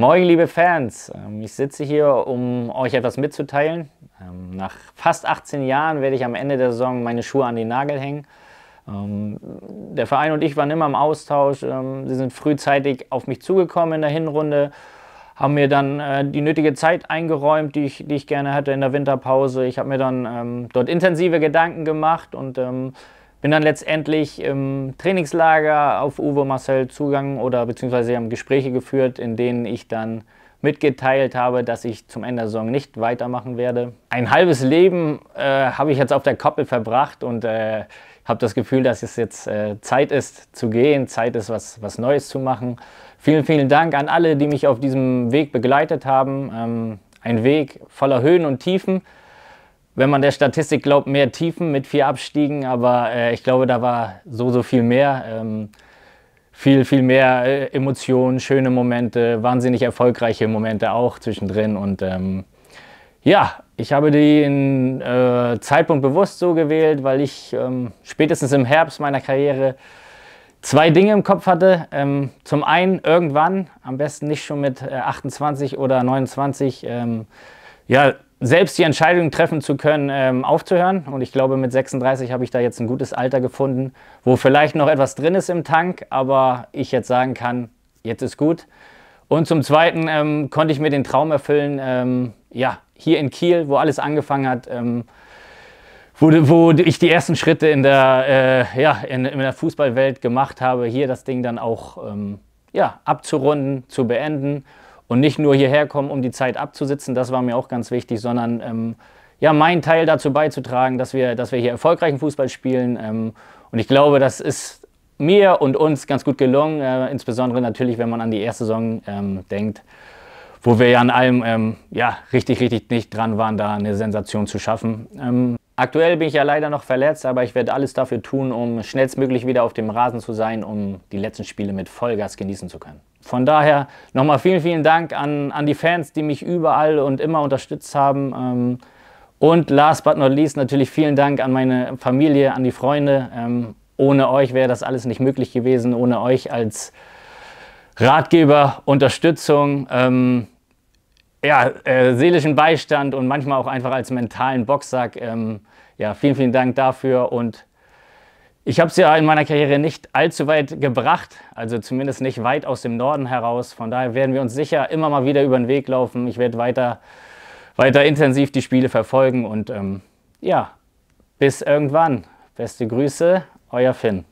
Moin, liebe Fans. Ähm, ich sitze hier, um euch etwas mitzuteilen. Ähm, nach fast 18 Jahren werde ich am Ende der Saison meine Schuhe an den Nagel hängen. Ähm, der Verein und ich waren immer im Austausch. Sie sind frühzeitig auf mich zugekommen in der Hinrunde, haben mir dann äh, die nötige Zeit eingeräumt, die ich, die ich gerne hatte in der Winterpause. Ich habe mir dann dort intensive Gedanken gemacht und bin dann letztendlich im Trainingslager auf Uwe Marcel zugegangen oder beziehungsweise haben Gespräche geführt, in denen ich dann mitgeteilt habe, dass ich zum Ende der Saison nicht weitermachen werde. Ein halbes Leben äh, habe ich jetzt auf der Koppel verbracht und äh, habe das Gefühl, dass es jetzt äh, Zeit ist zu gehen, Zeit ist, was, was Neues zu machen. Vielen, vielen Dank an alle, die mich auf diesem Weg begleitet haben. Ähm, ein Weg voller Höhen und Tiefen wenn man der Statistik glaubt, mehr Tiefen mit vier Abstiegen, aber äh, ich glaube, da war so, so viel mehr. Ähm, viel, viel mehr äh, Emotionen, schöne Momente, wahnsinnig erfolgreiche Momente auch zwischendrin. Und ähm, ja, ich habe den äh, Zeitpunkt bewusst so gewählt, weil ich ähm, spätestens im Herbst meiner Karriere zwei Dinge im Kopf hatte. Ähm, zum einen irgendwann, am besten nicht schon mit äh, 28 oder 29, ähm, ja, selbst die Entscheidung treffen zu können, ähm, aufzuhören. Und ich glaube, mit 36 habe ich da jetzt ein gutes Alter gefunden, wo vielleicht noch etwas drin ist im Tank, aber ich jetzt sagen kann, jetzt ist gut. Und zum Zweiten ähm, konnte ich mir den Traum erfüllen, ähm, ja, hier in Kiel, wo alles angefangen hat, ähm, wo, wo, ich die ersten Schritte in der, äh, ja, in, in, der Fußballwelt gemacht habe, hier das Ding dann auch ähm, ja, abzurunden, zu beenden und nicht nur hierher kommen, um die Zeit abzusitzen, das war mir auch ganz wichtig, sondern ähm, ja, meinen Teil dazu beizutragen, dass wir, dass wir hier erfolgreichen Fußball spielen. Ähm, und ich glaube, das ist mir und uns ganz gut gelungen, äh, insbesondere natürlich, wenn man an die erste Saison ähm, denkt, wo wir ja an allem ähm, ja, richtig, richtig nicht dran waren, da eine Sensation zu schaffen. Ähm, Aktuell bin ich ja leider noch verletzt, aber ich werde alles dafür tun, um schnellstmöglich wieder auf dem Rasen zu sein, um die letzten Spiele mit Vollgas genießen zu können. Von daher nochmal vielen, vielen Dank an, an die Fans, die mich überall und immer unterstützt haben. Ähm, und last but not least natürlich vielen Dank an meine Familie, an die Freunde. Ähm, ohne euch wäre das alles nicht möglich gewesen, ohne euch als Ratgeber, Unterstützung ähm, ja, äh, seelischen Beistand und manchmal auch einfach als mentalen Boxsack. Ähm, ja, vielen, vielen Dank dafür und ich habe es ja in meiner Karriere nicht allzu weit gebracht, also zumindest nicht weit aus dem Norden heraus. Von daher werden wir uns sicher immer mal wieder über den Weg laufen. Ich werde weiter, weiter intensiv die Spiele verfolgen und ähm, ja, bis irgendwann. Beste Grüße, euer Finn.